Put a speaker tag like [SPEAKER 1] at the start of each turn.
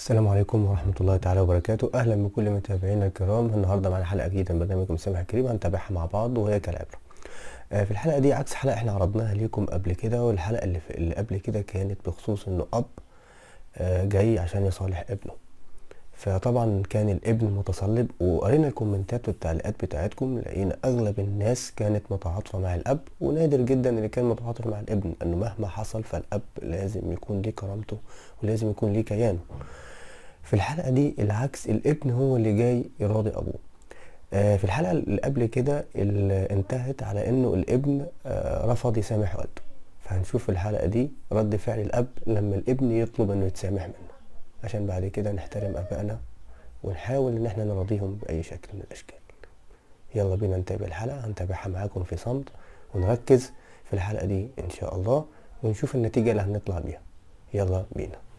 [SPEAKER 1] السلام عليكم ورحمة الله تعالى وبركاته أهلا بكل متابعينا الكرام النهاردة معانا حلقة جديدة من برنامجكم سامح كريم هنتابعها مع بعض وهي كالعبرة آه، في الحلقة دي عكس حلقة احنا عرضناها ليكم قبل كده والحلقة اللي, اللي قبل كده كانت بخصوص انه أب آه، جاي عشان يصالح ابنه فطبعا كان الابن متصلب وقرينا الكومنتات والتعليقات بتاعتكم لقينا اغلب الناس كانت متعاطفه مع الاب ونادر جدا اللي كان متعاطف مع الابن انه مهما حصل فالاب لازم يكون ليه كرامته ولازم يكون ليه كيانه في الحلقة دي العكس الابن هو اللي جاي يراضي أبوه آه، في الحلقة اللي قبل كده انتهت على انه الابن آه، رفض يسامح والده فهنشوف في الحلقة دي رد فعل الأب لما الابن يطلب انه يتسامح منه عشان بعد كده نحترم أبائنا ونحاول ان احنا نراضيهم بأي شكل من الأشكال يلا بينا نتابع الحلقة هنتابعها معاكم في صمت ونركز في الحلقة دي إن شاء الله ونشوف النتيجة اللي هنطلع بيها يلا بينا